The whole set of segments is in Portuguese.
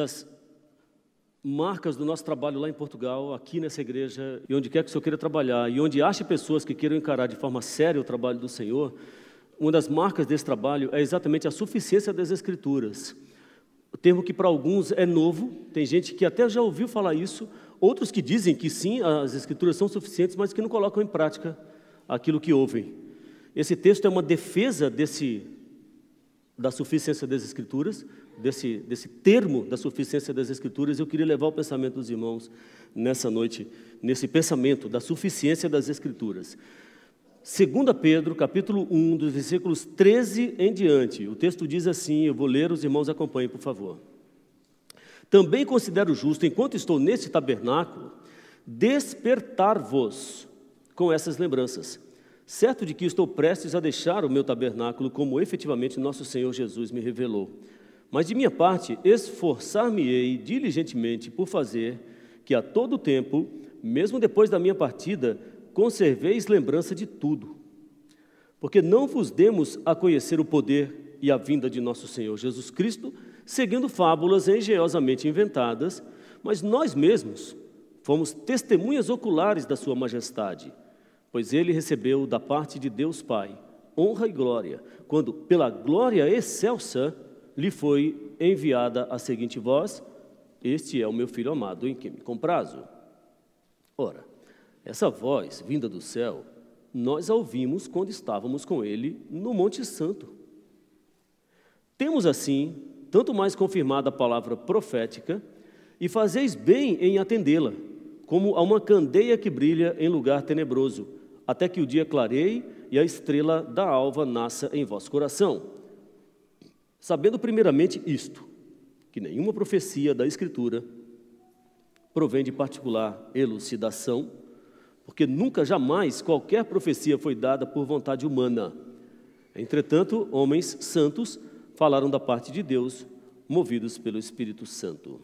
das marcas do nosso trabalho lá em Portugal, aqui nessa igreja, e onde quer que o Senhor queira trabalhar, e onde ache pessoas que queiram encarar de forma séria o trabalho do Senhor, uma das marcas desse trabalho é exatamente a suficiência das Escrituras. O termo que para alguns é novo, tem gente que até já ouviu falar isso, outros que dizem que sim, as Escrituras são suficientes, mas que não colocam em prática aquilo que ouvem. Esse texto é uma defesa desse da suficiência das Escrituras, desse, desse termo da suficiência das Escrituras, eu queria levar o pensamento dos irmãos nessa noite, nesse pensamento da suficiência das Escrituras. 2 Pedro, capítulo 1, dos versículos 13 em diante, o texto diz assim: eu vou ler, os irmãos acompanhem, por favor. Também considero justo, enquanto estou neste tabernáculo, despertar-vos com essas lembranças Certo de que estou prestes a deixar o meu tabernáculo, como efetivamente nosso Senhor Jesus me revelou. Mas de minha parte, esforçar-me-ei diligentemente por fazer que a todo tempo, mesmo depois da minha partida, conserveis lembrança de tudo. Porque não vos demos a conhecer o poder e a vinda de nosso Senhor Jesus Cristo, seguindo fábulas engenhosamente inventadas, mas nós mesmos fomos testemunhas oculares da Sua Majestade pois ele recebeu da parte de Deus Pai honra e glória, quando, pela glória excelsa, lhe foi enviada a seguinte voz: Este é o meu filho amado em quem me comprazo. Ora, essa voz vinda do céu, nós a ouvimos quando estávamos com ele no Monte Santo. Temos assim, tanto mais confirmada a palavra profética, e fazeis bem em atendê-la, como a uma candeia que brilha em lugar tenebroso até que o dia clareie e a estrela da alva nasça em vosso coração. Sabendo primeiramente isto, que nenhuma profecia da Escritura provém de particular elucidação, porque nunca jamais qualquer profecia foi dada por vontade humana. Entretanto, homens santos falaram da parte de Deus, movidos pelo Espírito Santo.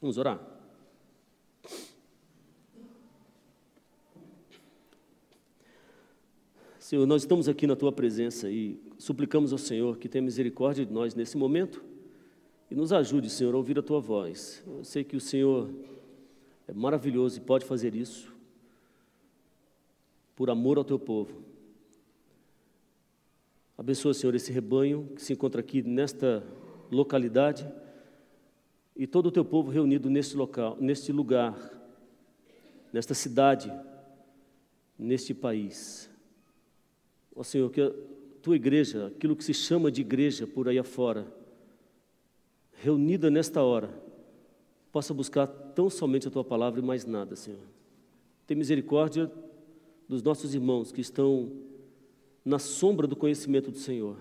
Vamos orar? Senhor, nós estamos aqui na tua presença e suplicamos ao Senhor que tenha misericórdia de nós nesse momento e nos ajude, Senhor, a ouvir a tua voz. Eu sei que o Senhor é maravilhoso e pode fazer isso por amor ao teu povo. Abençoa, Senhor, esse rebanho que se encontra aqui nesta localidade e todo o teu povo reunido neste local, neste lugar, nesta cidade, neste país. Ó oh, Senhor, que a tua igreja, aquilo que se chama de igreja por aí afora, reunida nesta hora, possa buscar tão somente a tua palavra e mais nada, Senhor. Tem misericórdia dos nossos irmãos que estão na sombra do conhecimento do Senhor.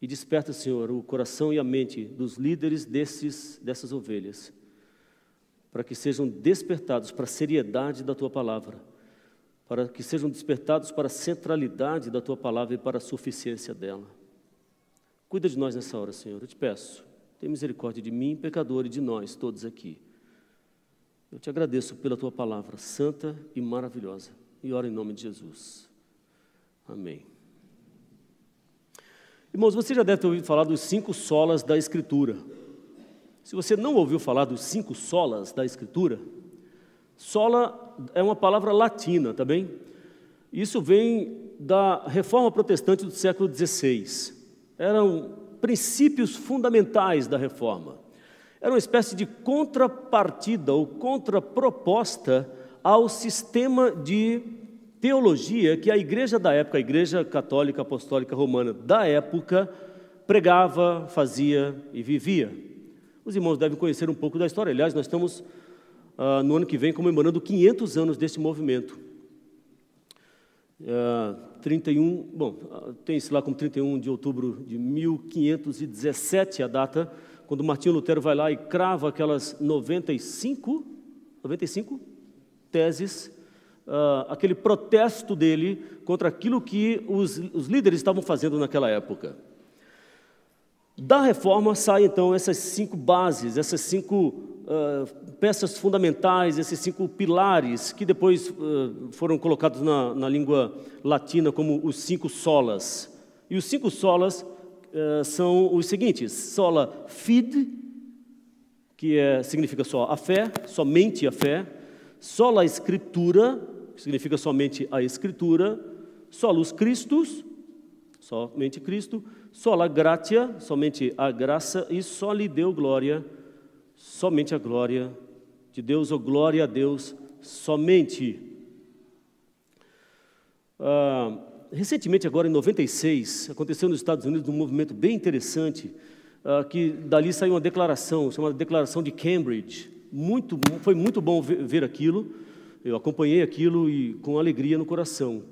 E desperta, Senhor, o coração e a mente dos líderes desses, dessas ovelhas, para que sejam despertados para a seriedade da tua palavra para que sejam despertados para a centralidade da tua palavra e para a suficiência dela. Cuida de nós nessa hora, Senhor, eu te peço. Tem misericórdia de mim, pecador, e de nós todos aqui. Eu te agradeço pela tua palavra santa e maravilhosa. E oro em nome de Jesus. Amém. Irmãos, você já deve ter ouvido falar dos cinco solas da Escritura. Se você não ouviu falar dos cinco solas da Escritura, sola é uma palavra latina, tá bem? Isso vem da reforma protestante do século XVI. Eram princípios fundamentais da reforma. Era uma espécie de contrapartida ou contraproposta ao sistema de teologia que a igreja da época, a igreja católica apostólica romana da época, pregava, fazia e vivia. Os irmãos devem conhecer um pouco da história. Aliás, nós estamos uh, no ano que vem, comemorando 500 anos desse movimento. Uh, ah, 31, bom, ah, tem isso lá como 31 de outubro de 1517 a data, quando Martinho Lutero vai lá e crava aquelas 95, 95 teses, uh, aquele protesto dele contra aquilo que os, os líderes estavam fazendo naquela época. Da reforma saem então essas cinco bases, essas cinco uh, peças fundamentais, esses cinco pilares, que depois uh, foram colocados na, na, língua latina como os cinco solas. E os cinco solas uh, são os seguintes: sola fide, que é, significa só a fé, somente a fé, sola escritura, que significa somente a escritura, solus Christus, somente Cristo, sola gratia, somente a graça, e só lhe deu glória somente a glória de Deus, ou glória a Deus somente. Ah, recentemente, agora em 96, aconteceu nos Estados Unidos um movimento bem interessante, ah, que dali saiu uma declaração, chamada Declaração de Cambridge. Muito, foi muito bom ver, ver aquilo, eu acompanhei aquilo e com alegria no coração.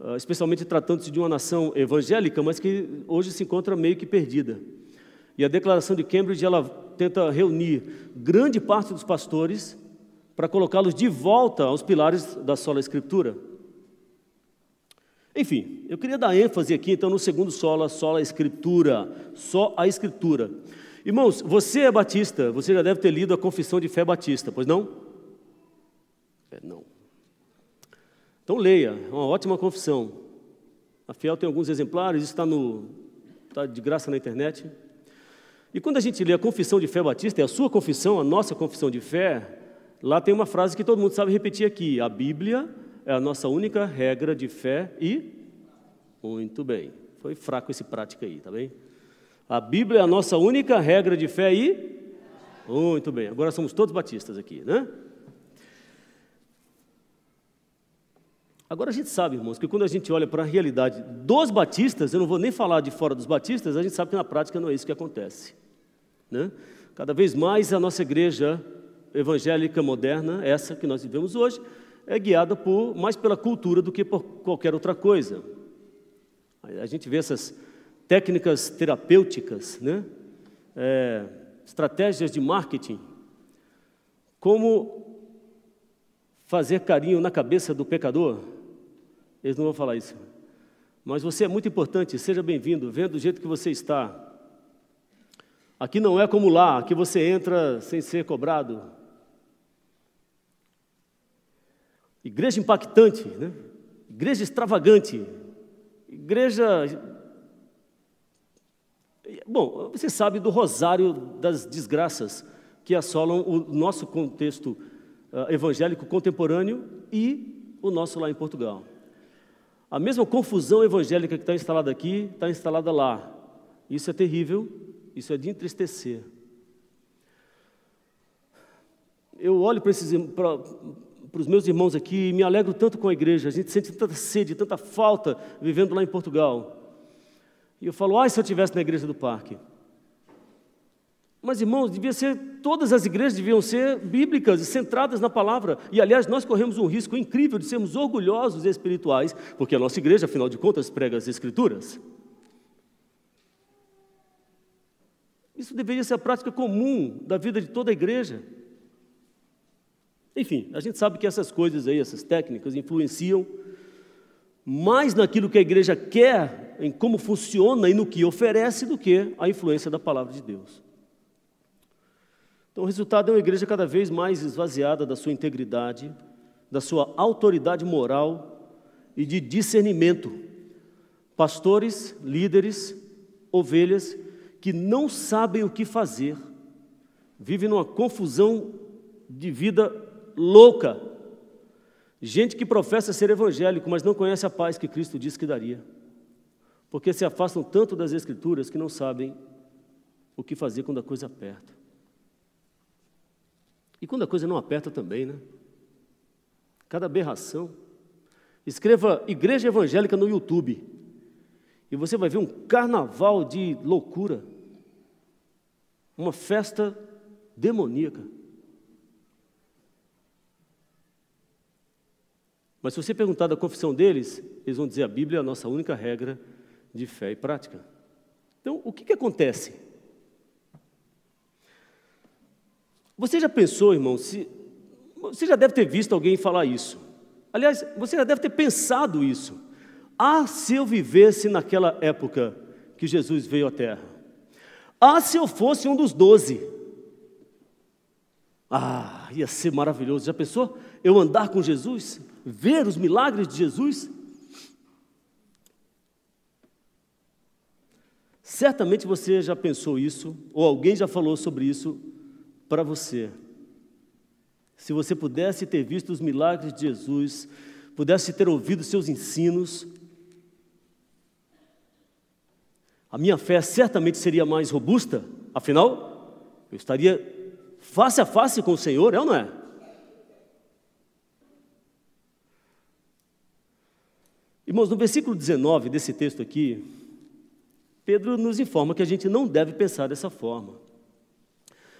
Ah, especialmente tratando-se de uma nação evangélica, mas que hoje se encontra meio que perdida. E a Declaração de Cambridge ela tenta reunir grande parte dos pastores para colocá-los de volta aos pilares da sola escritura. Enfim, eu queria dar ênfase aqui então no segundo sola, sola escritura, só a escritura. Irmãos, você é batista, você já deve ter lido a Confissão de Fé Batista, pois não? É, não. Então leia, é uma ótima confissão. A Fiel tem alguns exemplares, isso está está de graça na internet. E quando a gente lê a confissão de fé batista, é a sua confissão, a nossa confissão de fé, lá tem uma frase que todo mundo sabe repetir aqui: a Bíblia é a nossa única regra de fé e. Muito bem, foi fraco esse prático aí, tá bem? A Bíblia é a nossa única regra de fé e. Muito bem, agora somos todos batistas aqui, né? Agora a gente sabe, irmãos, que quando a gente olha para a realidade dos batistas, eu não vou nem falar de fora dos batistas, a gente sabe que na prática não é isso que acontece. Né? Cada vez mais a nossa igreja evangélica moderna, essa que nós vivemos hoje, é guiada por, mais pela cultura do que por qualquer outra coisa. A gente vê essas técnicas terapêuticas, né? É, estratégias de marketing, como fazer carinho na cabeça do pecador. Eles não vão falar isso. Mas você é muito importante, seja bem-vindo, vendo do jeito que você está. Aqui não é como lá, aqui você entra sem ser cobrado. Igreja impactante, né? igreja extravagante, igreja. Bom, você sabe do rosário das desgraças que assolam o nosso contexto uh, evangélico contemporâneo e o nosso lá em Portugal. A mesma confusão evangélica que está instalada aqui está instalada lá. Isso é terrível isso é de entristecer. Eu olho para esses, para os meus irmãos aqui, e me alegro tanto com a igreja, a gente sente tanta sede, tanta falta vivendo lá em Portugal. E eu falo, ai, se eu tivesse na igreja do parque. Mas, irmãos, devia ser, todas as igrejas deviam ser bíblicas e centradas na palavra. E, aliás, nós corremos um risco incrível de sermos orgulhosos e espirituais, porque a nossa igreja, afinal de contas, prega as escrituras. Isso deveria ser a prática comum da vida de toda a igreja. Enfim, a gente sabe que essas coisas aí, essas técnicas, influenciam mais naquilo que a igreja quer, em como funciona e no que oferece, do que a influência da palavra de Deus. Então, o resultado é uma igreja cada vez mais esvaziada da sua integridade, da sua autoridade moral e de discernimento. Pastores, líderes, ovelhas que não sabem o que fazer, vivem numa confusão de vida louca. Gente que professa ser evangélico, mas não conhece a paz que Cristo disse que daria, porque se afastam tanto das Escrituras que não sabem o que fazer quando a coisa aperta. E quando a coisa não aperta também, né? Cada aberração. Escreva Igreja Evangélica no YouTube e você vai ver um carnaval de loucura. Uma festa demoníaca. Mas se você perguntar da confissão deles, eles vão dizer a Bíblia é a nossa única regra de fé e prática. Então, o que, que acontece? Você já pensou, irmão, se... você já deve ter visto alguém falar isso. Aliás, você já deve ter pensado isso. Ah, se eu vivesse naquela época que Jesus veio à Terra. Ah, se eu fosse um dos doze. Ah, ia ser maravilhoso. Já pensou? Eu andar com Jesus, ver os milagres de Jesus? Certamente você já pensou isso, ou alguém já falou sobre isso para você. Se você pudesse ter visto os milagres de Jesus, pudesse ter ouvido seus ensinos, a minha fé certamente seria mais robusta, afinal, eu estaria face a face com o Senhor, é ou não é? Irmãos, no versículo 19 desse texto aqui, Pedro nos informa que a gente não deve pensar dessa forma.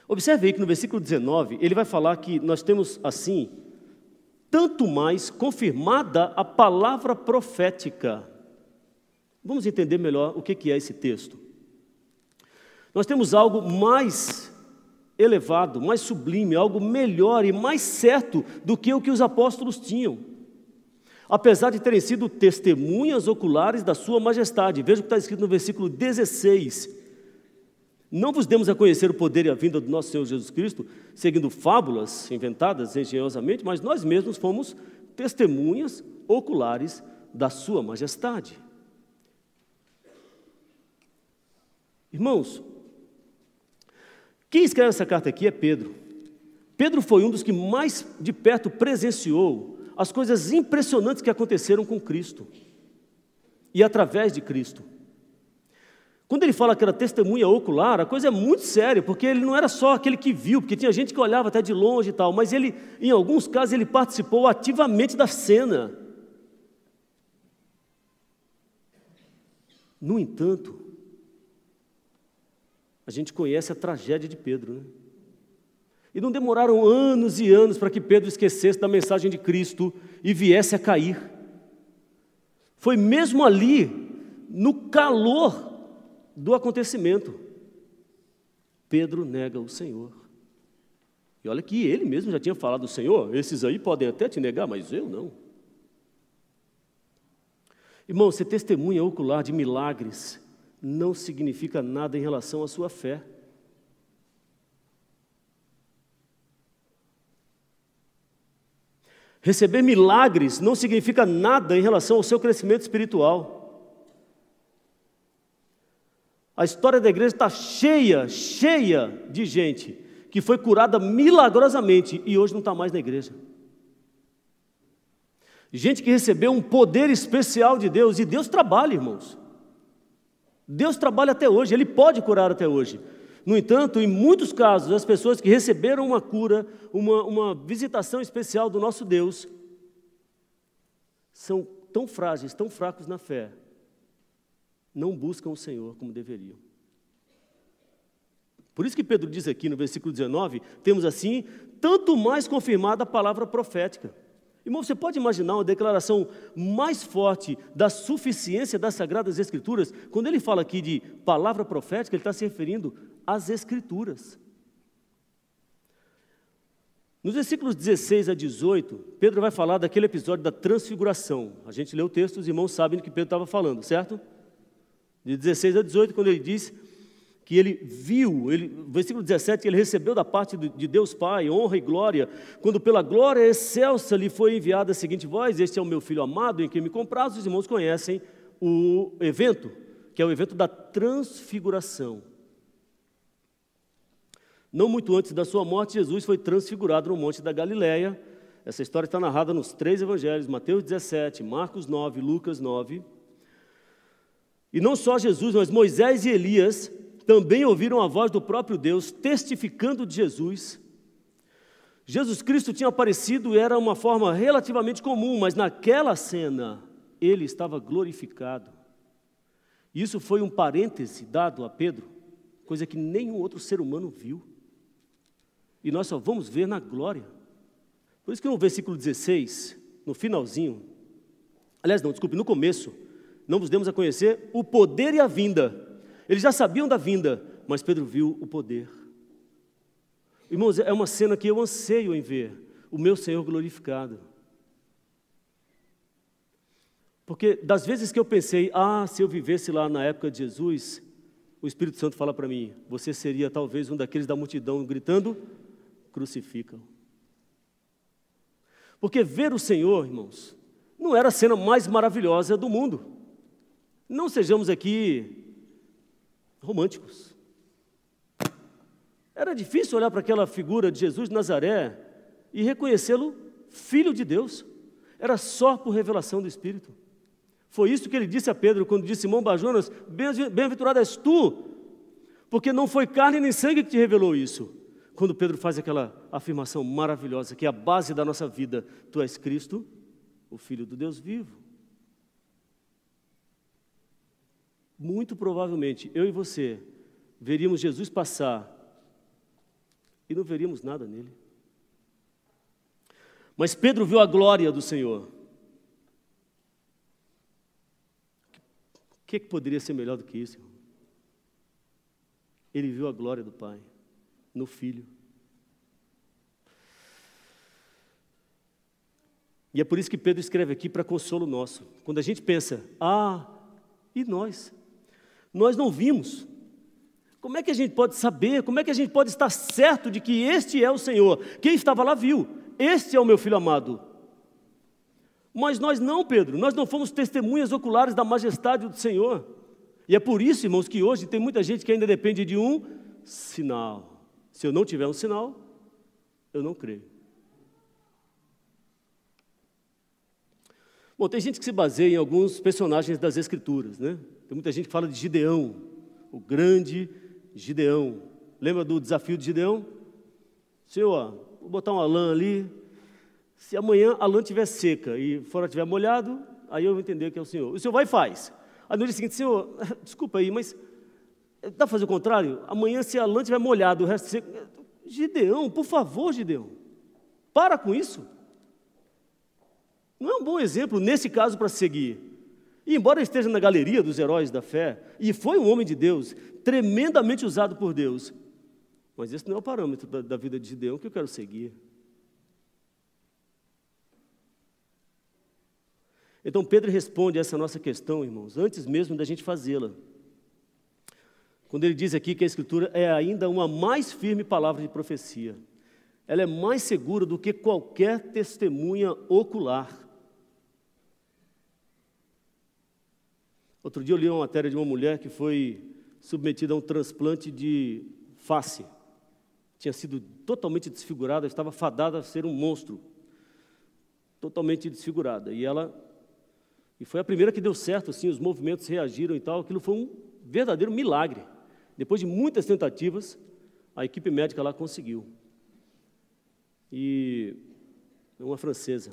Observe aí que no versículo 19 ele vai falar que nós temos assim, tanto mais confirmada a palavra profética Vamos entender melhor o que é esse texto. Nós temos algo mais elevado, mais sublime, algo melhor e mais certo do que o que os apóstolos tinham. Apesar de terem sido testemunhas oculares da Sua Majestade, veja o que está escrito no versículo 16. Não vos demos a conhecer o poder e a vinda do nosso Senhor Jesus Cristo, seguindo fábulas inventadas engenhosamente, mas nós mesmos fomos testemunhas oculares da Sua Majestade. Irmãos, quem escreve essa carta aqui é Pedro. Pedro foi um dos que mais de perto presenciou as coisas impressionantes que aconteceram com Cristo e através de Cristo. Quando ele fala que era testemunha ocular, a coisa é muito séria, porque ele não era só aquele que viu, porque tinha gente que olhava até de longe e tal, mas ele, em alguns casos, ele participou ativamente da cena. No entanto, a gente conhece a tragédia de Pedro, né? E não demoraram anos e anos para que Pedro esquecesse da mensagem de Cristo e viesse a cair. Foi mesmo ali, no calor do acontecimento, Pedro nega o Senhor. E olha que ele mesmo já tinha falado: Senhor, esses aí podem até te negar, mas eu não. Irmão, ser testemunha ocular de milagres não significa nada em relação à sua fé. Receber milagres não significa nada em relação ao seu crescimento espiritual. A história da igreja está cheia, cheia de gente que foi curada milagrosamente e hoje não está mais na igreja. Gente que recebeu um poder especial de Deus, e Deus trabalha, irmãos. Deus trabalha até hoje, Ele pode curar até hoje. No entanto, em muitos casos, as pessoas que receberam uma cura, uma, uma visitação especial do nosso Deus, são tão frágeis, tão fracos na fé, não buscam o Senhor como deveriam. Por isso que Pedro diz aqui no versículo 19: temos assim, tanto mais confirmada a palavra profética. Irmão, você pode imaginar uma declaração mais forte da suficiência das Sagradas Escrituras? Quando ele fala aqui de palavra profética, ele está se referindo às Escrituras. Nos versículos 16 a 18, Pedro vai falar daquele episódio da transfiguração. A gente lê o texto, os irmãos sabem do que Pedro estava falando, certo? De 16 a 18, quando ele diz: que ele viu, ele, versículo 17, que ele recebeu da parte de Deus Pai honra e glória, quando pela glória excelsa lhe foi enviada a seguinte voz: Este é o meu filho amado em quem me compraz. Os irmãos conhecem o evento, que é o evento da transfiguração. Não muito antes da sua morte, Jesus foi transfigurado no Monte da Galileia. Essa história está narrada nos três evangelhos, Mateus 17, Marcos 9, Lucas 9. E não só Jesus, mas Moisés e Elias também ouviram a voz do próprio Deus testificando de Jesus. Jesus Cristo tinha aparecido, era uma forma relativamente comum, mas naquela cena ele estava glorificado. Isso foi um parêntese dado a Pedro, coisa que nenhum outro ser humano viu. E nós só vamos ver na glória. Por isso que no versículo 16, no finalzinho, aliás, não, desculpe, no começo, não vos demos a conhecer o poder e a vinda eles já sabiam da vinda, mas Pedro viu o poder. Irmãos, é uma cena que eu anseio em ver o meu Senhor glorificado. Porque das vezes que eu pensei, ah, se eu vivesse lá na época de Jesus, o Espírito Santo fala para mim, você seria talvez um daqueles da multidão gritando: crucificam. Porque ver o Senhor, irmãos, não era a cena mais maravilhosa do mundo. Não sejamos aqui românticos. Era difícil olhar para aquela figura de Jesus de Nazaré e reconhecê-lo filho de Deus. Era só por revelação do Espírito. Foi isso que ele disse a Pedro quando disse: Simão Bajonas, bem-aventurado és tu, porque não foi carne nem sangue que te revelou isso. Quando Pedro faz aquela afirmação maravilhosa, que é a base da nossa vida: Tu és Cristo, o Filho do Deus vivo. muito provavelmente eu e você veríamos Jesus passar e não veríamos nada nele. Mas Pedro viu a glória do Senhor. O que, é que poderia ser melhor do que isso? Irmão? Ele viu a glória do Pai no Filho. E é por isso que Pedro escreve aqui para consolo nosso. Quando a gente pensa, ah, e nós? nós não vimos. Como é que a gente pode saber? Como é que a gente pode estar certo de que este é o Senhor? Quem estava lá viu. Este é o meu filho amado. Mas nós não, Pedro, nós não fomos testemunhas oculares da majestade do Senhor. E é por isso, irmãos, que hoje tem muita gente que ainda depende de um sinal. Se eu não tiver um sinal, eu não creio. Bom, tem gente que se baseia em alguns personagens das Escrituras, né? Tem muita gente que fala de Gideão, o grande Gideão. Lembra do desafio de Gideão? Senhor, vou botar uma lã ali. Se amanhã a lã estiver seca e fora estiver molhado, aí eu vou entender que é o Senhor. O Senhor vai e faz. Aí no dia seguinte, Senhor, desculpa aí, mas eh, dá para fazer o contrário? Amanhã, se a lã estiver molhada, o resto seco. Eh, Gideão, por favor, Gideão, para com isso. Não é um bom exemplo, nesse caso, para seguir. E embora esteja na galeria dos heróis da fé, e foi um homem de Deus, tremendamente usado por Deus, mas esse não é o parâmetro da, da vida de Gideão que eu quero seguir. Então Pedro responde essa nossa questão, irmãos, antes mesmo da gente fazê-la. Quando ele diz aqui que a Escritura é ainda uma mais firme palavra de profecia, ela é mais segura do que qualquer testemunha ocular. Outro dia eu li uma matéria de uma mulher que foi submetida a um transplante de face. Tinha sido totalmente desfigurada, estava fadada a ser um monstro. Totalmente desfigurada. E ela. E foi a primeira que deu certo, assim, os movimentos reagiram e tal. Aquilo foi um verdadeiro milagre. Depois de muitas tentativas, a equipe médica lá conseguiu. E é uma francesa.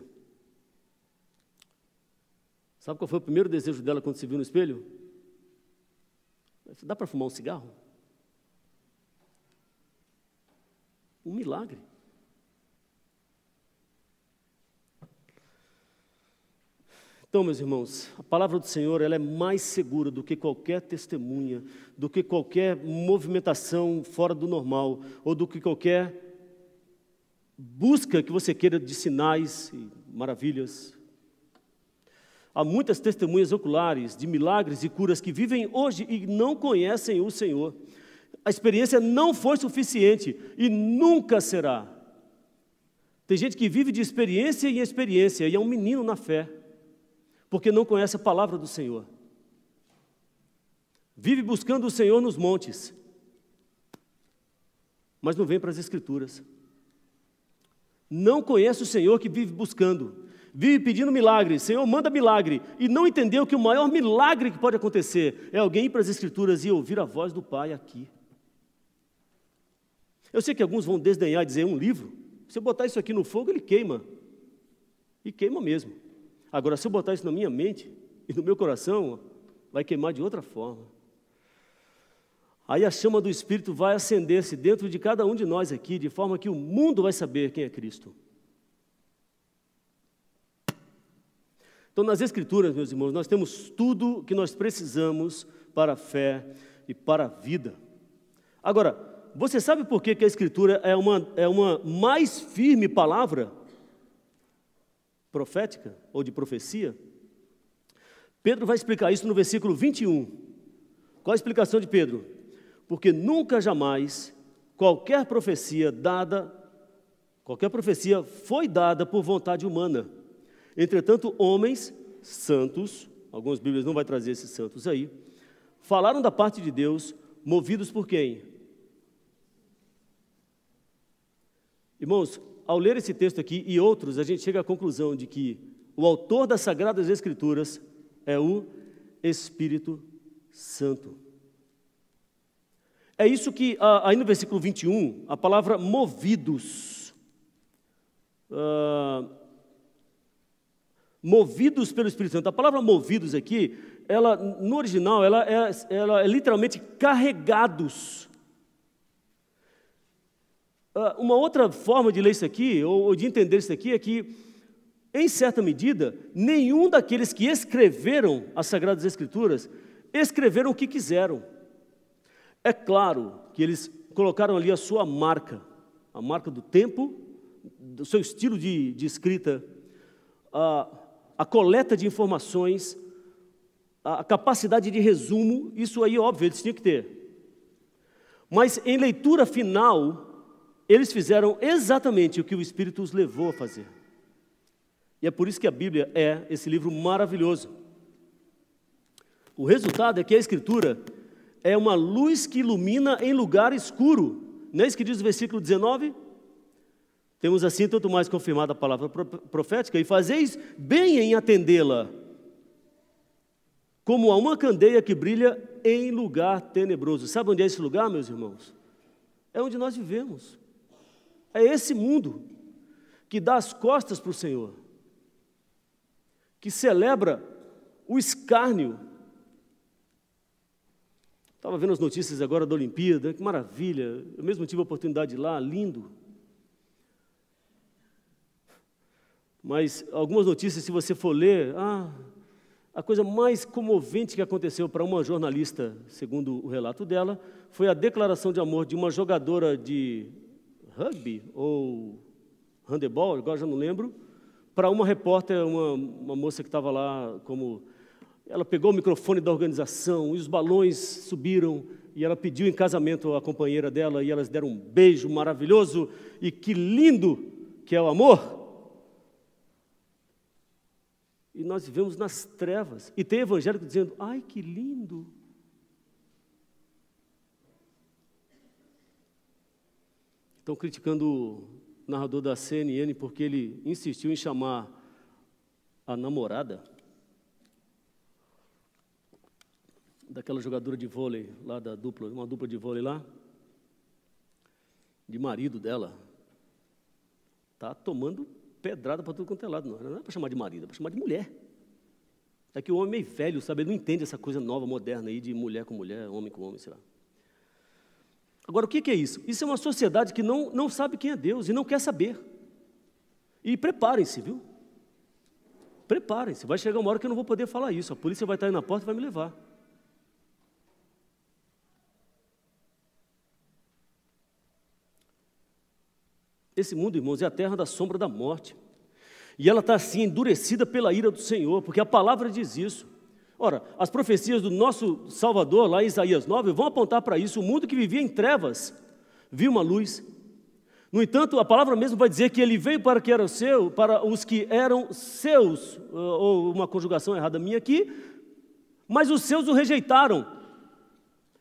Sabe qual foi o primeiro desejo dela quando se viu no espelho? Dá para fumar um cigarro? Um milagre. Então, meus irmãos, a palavra do Senhor ela é mais segura do que qualquer testemunha, do que qualquer movimentação fora do normal, ou do que qualquer busca que você queira de sinais e maravilhas. Há muitas testemunhas oculares de milagres e curas que vivem hoje e não conhecem o Senhor. A experiência não foi suficiente e nunca será. Tem gente que vive de experiência em experiência e é um menino na fé, porque não conhece a palavra do Senhor. Vive buscando o Senhor nos montes, mas não vem para as Escrituras. Não conhece o Senhor que vive buscando, vive pedindo milagres, Senhor, manda milagre, e não entendeu que o maior milagre que pode acontecer é alguém ir para as Escrituras e ouvir a voz do Pai aqui. Eu sei que alguns vão desdenhar e dizer: um livro, se eu botar isso aqui no fogo, ele queima. E queima mesmo. Agora, se eu botar isso na minha mente e no meu coração, vai queimar de outra forma. Aí a chama do Espírito vai acender-se dentro de cada um de nós aqui, de forma que o mundo vai saber quem é Cristo. Então, nas Escrituras, meus irmãos, nós temos tudo que nós precisamos para a fé e para a vida. Agora, você sabe por que, que a Escritura é uma, é uma mais firme palavra profética ou de profecia? Pedro vai explicar isso no versículo 21. Qual a explicação de Pedro? Porque nunca jamais qualquer profecia dada, qualquer profecia foi dada por vontade humana Entretanto, homens santos, algumas Bíblias não vai trazer esses santos aí, falaram da parte de Deus, movidos por quem? Irmãos, ao ler esse texto aqui e outros, a gente chega à conclusão de que o autor das Sagradas Escrituras é o Espírito Santo. É isso que, ah, aí no versículo 21, a palavra movidos, uh, movidos pelo Espírito Santo. A palavra movidos aqui, ela no original, ela é, ela é literalmente carregados. Ah, uma outra forma de ler isso aqui, ou de entender isso aqui, é que, em certa medida, nenhum daqueles que escreveram as Sagradas Escrituras escreveram o que quiseram. É claro que eles colocaram ali a sua marca, a marca do tempo, do seu estilo de, de escrita, Uh, a coleta de informações, a capacidade de resumo, isso aí, óbvio, eles tinham que ter. Mas em leitura final, eles fizeram exatamente o que o Espírito os levou a fazer. E é por isso que a Bíblia é esse livro maravilhoso. O resultado é que a Escritura é uma luz que ilumina em lugar escuro. Não é isso que diz o versículo 19? Temos assim tanto mais confirmada a palavra profética e fazeis bem em atendê-la, como a uma candeia que brilha em lugar tenebroso. Sabe onde é esse lugar, meus irmãos? É onde nós vivemos. É esse mundo que dá as costas para o Senhor, que celebra o escárnio. Estava vendo as notícias agora da Olimpíada, que maravilha! Eu mesmo tive a oportunidade de ir lá, lindo. Mas algumas notícias, se você for ler, ah, a coisa mais comovente que aconteceu para uma jornalista, segundo o relato dela, foi a declaração de amor de uma jogadora de rugby ou handebol, agora já não lembro, para uma repórter, uma, uma moça que estava lá como. Ela pegou o microfone da organização e os balões subiram e ela pediu em casamento a companheira dela e elas deram um beijo maravilhoso e que lindo que é o amor. E nós vivemos nas trevas. E tem evangélico dizendo: ai, que lindo! Estão criticando o narrador da CNN porque ele insistiu em chamar a namorada daquela jogadora de vôlei lá da dupla, uma dupla de vôlei lá, de marido dela, tá tomando pedrada para tudo quanto é lado, não. Não é para chamar de marido, é para chamar de mulher. É que o homem é meio velho, sabe? Ele não entende essa coisa nova, moderna aí de mulher com mulher, homem com homem, sei lá. Agora, o que é isso? Isso é uma sociedade que não, não sabe quem é Deus e não quer saber. E preparem-se, viu? Preparem-se. Vai chegar uma hora que eu não vou poder falar isso. A polícia vai estar aí na porta e vai me levar. Esse mundo, irmãos, é a terra da sombra da morte. E ela está assim, endurecida pela ira do Senhor, porque a palavra diz isso. Ora, as profecias do nosso Salvador, lá em Isaías 9, vão apontar para isso. O mundo que vivia em trevas viu uma luz. No entanto, a palavra mesmo vai dizer que ele veio para que era seu, para os que eram seus, ou uma conjugação errada minha aqui, mas os seus o rejeitaram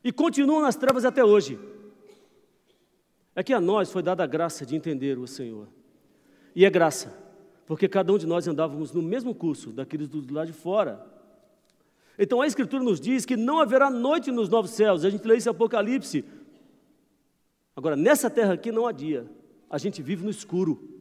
e continuam nas trevas até hoje. É que a nós foi dada a graça de entender o Senhor. E é graça, porque cada um de nós andávamos no mesmo curso daqueles do lado de fora. Então a Escritura nos diz que não haverá noite nos novos céus. A gente lê esse Apocalipse. Agora, nessa terra aqui não há dia. A gente vive no escuro.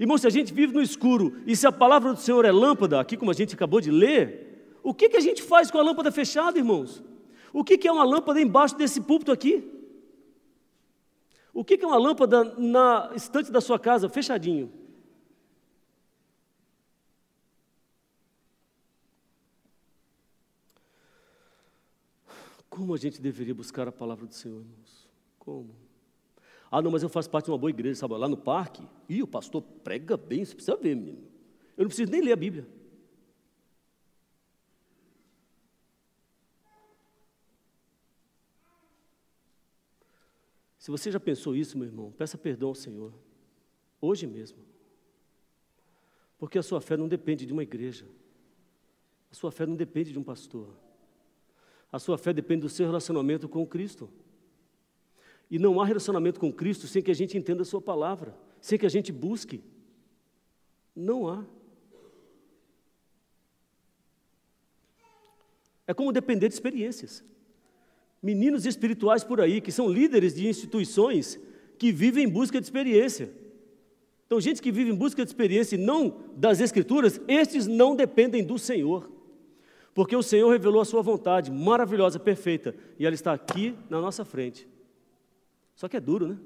Irmão, se a gente vive no escuro e se a palavra do Senhor é lâmpada, aqui como a gente acabou de ler, o que, que a gente faz com a lâmpada fechada, irmãos? O que, que é uma lâmpada embaixo desse púlpito aqui? O que é uma lâmpada na estante da sua casa, fechadinho? Como a gente deveria buscar a palavra do Senhor, irmãos? Como? Ah, não, mas eu faço parte de uma boa igreja, sabe? Lá no parque, e o pastor prega bem, você precisa ver, menino. Eu não preciso nem ler a Bíblia. Se você já pensou isso, meu irmão, peça perdão ao Senhor, hoje mesmo. Porque a sua fé não depende de uma igreja, a sua fé não depende de um pastor, a sua fé depende do seu relacionamento com Cristo. E não há relacionamento com Cristo sem que a gente entenda a Sua palavra, sem que a gente busque. Não há. É como depender de experiências meninos espirituais por aí, que são líderes de instituições que vivem em busca de experiência. Então, gente que vive em busca de experiência e não das Escrituras, estes não dependem do Senhor. Porque o Senhor revelou a sua vontade maravilhosa, perfeita, e ela está aqui na nossa frente. Só que é duro, né?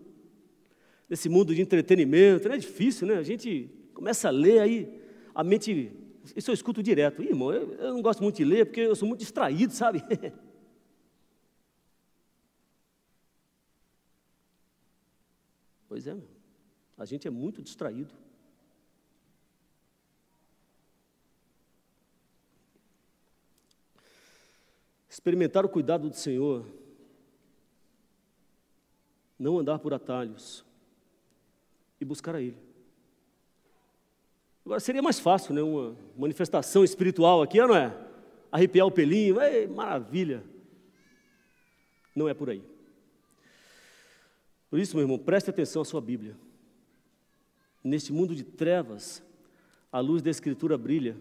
Nesse mundo de entretenimento, né? é difícil, né? A gente começa a ler aí, a mente. Isso eu escuto direto. Ih, irmão, eu, eu não gosto muito de ler porque eu sou muito distraído, sabe? Pois é, meu. A gente é muito distraído. Experimentar o cuidado do Senhor, não andar por atalhos e buscar a Ele. Agora seria mais fácil, né? Uma manifestação espiritual aqui, é, não é? Arrepiar o pelinho, é maravilha. Não é por aí. Por isso, meu irmão, preste atenção à sua Bíblia. Neste mundo de trevas, a luz da Escritura brilha,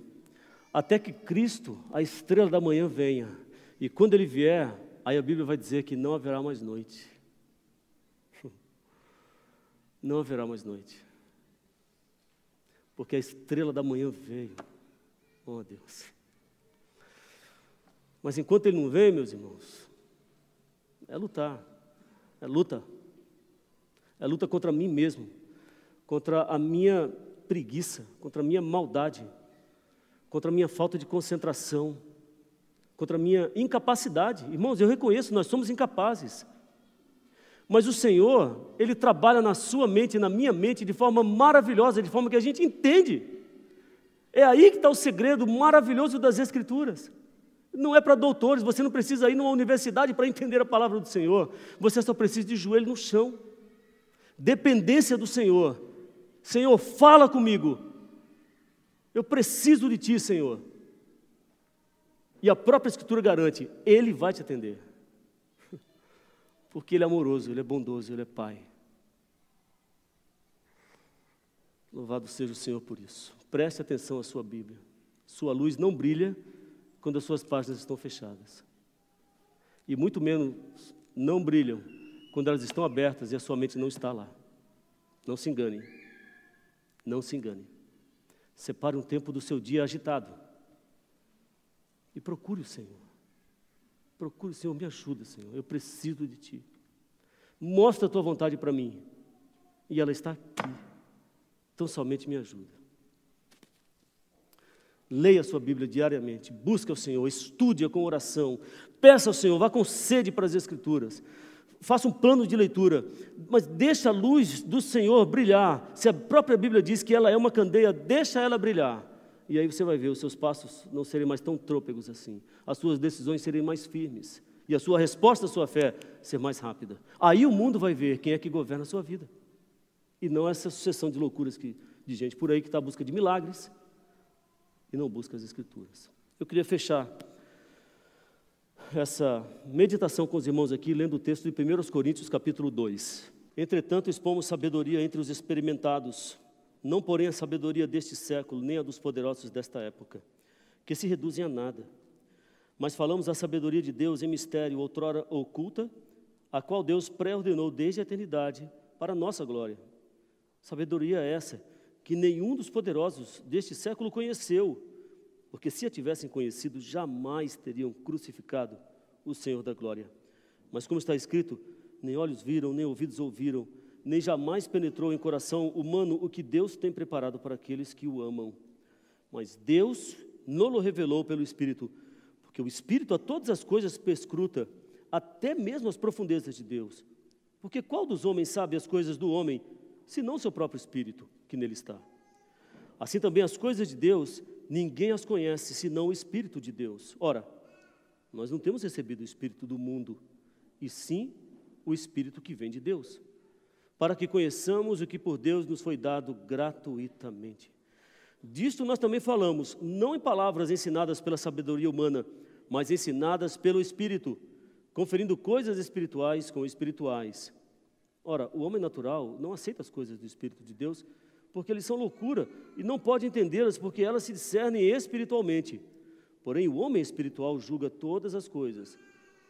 até que Cristo, a estrela da manhã, venha. E quando ele vier, aí a Bíblia vai dizer que não haverá mais noite. Não haverá mais noite. Porque a estrela da manhã veio. Oh, Deus. Mas enquanto ele não vem, meus irmãos, é lutar. É luta. É luta contra mim mesmo, contra a minha preguiça, contra a minha maldade, contra a minha falta de concentração, contra a minha incapacidade. Irmãos, eu reconheço, nós somos incapazes. Mas o Senhor, Ele trabalha na sua mente e na minha mente de forma maravilhosa, de forma que a gente entende. É aí que está o segredo maravilhoso das Escrituras. Não é para doutores, você não precisa ir numa universidade para entender a palavra do Senhor, você só precisa de joelho no chão dependência do Senhor. Senhor, fala comigo. Eu preciso de Ti, Senhor. E a própria Escritura garante: Ele vai te atender. Porque Ele é amoroso, Ele é bondoso, Ele é Pai. Louvado seja o Senhor por isso. Preste atenção à sua Bíblia. Sua luz não brilha quando as suas páginas estão fechadas. E muito menos não brilham quando elas estão abertas e a sua mente não está lá. Não se engane. Não se engane. Separe um tempo do seu dia agitado e procure o Senhor. Procure o Senhor, me ajuda, Senhor. Eu preciso de Ti. Mostra a Tua vontade para mim. E ela está aqui. Então somente me ajuda. Leia a sua Bíblia diariamente, busque ao Senhor, estude com oração, peça ao Senhor, vá com sede para as Escrituras faça um plano de leitura, mas deixa a luz do Senhor brilhar. Se a própria Bíblia diz que ela é uma candeia, deixa ela brilhar. E aí você vai ver, os seus passos não serem mais tão trôpegos assim, as suas decisões serem mais firmes e a sua resposta à sua fé ser mais rápida. Aí o mundo vai ver quem é que governa a sua vida. E não essa sucessão de loucuras que, de gente por aí que está à busca de milagres e não busca as escrituras. Eu queria fechar essa meditação com os irmãos aqui, lendo o texto de 1 Coríntios, capítulo 2. Entretanto, expomos sabedoria entre os experimentados, não porém a sabedoria deste século, nem a dos poderosos desta época, que se reduzem a nada. Mas falamos a sabedoria de Deus em mistério, outrora oculta, a qual Deus pré-ordenou desde a eternidade para a nossa glória. Sabedoria essa que nenhum dos poderosos deste século conheceu, porque se a tivessem conhecido, jamais teriam crucificado o Senhor da glória. Mas como está escrito, nem olhos viram, nem ouvidos ouviram, nem jamais penetrou em coração humano o que Deus tem preparado para aqueles que o amam. Mas Deus o revelou pelo Espírito, porque o Espírito a todas as coisas perscruta, até mesmo as profundezas de Deus. Porque qual dos homens sabe as coisas do homem, senão seu próprio Espírito que nele está? Assim também as coisas de Deus ninguém as conhece senão o Espírito de Deus. Ora, nós não temos recebido o Espírito do mundo, e sim o Espírito que vem de Deus, para que conheçamos o que por Deus nos foi dado gratuitamente. Disto nós também falamos, não em palavras ensinadas pela sabedoria humana, mas ensinadas pelo Espírito, conferindo coisas espirituais com espirituais. Ora, o homem natural não aceita as coisas do Espírito de Deus, porque eles são loucura e não pode entendê-las, porque elas se discernem espiritualmente. Porém, o homem espiritual julga todas as coisas,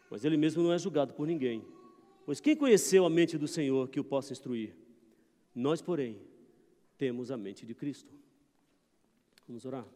mas ele mesmo não é julgado por ninguém. Pois quem conheceu a mente do Senhor que o possa instruir? Nós, porém, temos a mente de Cristo. Vamos orar.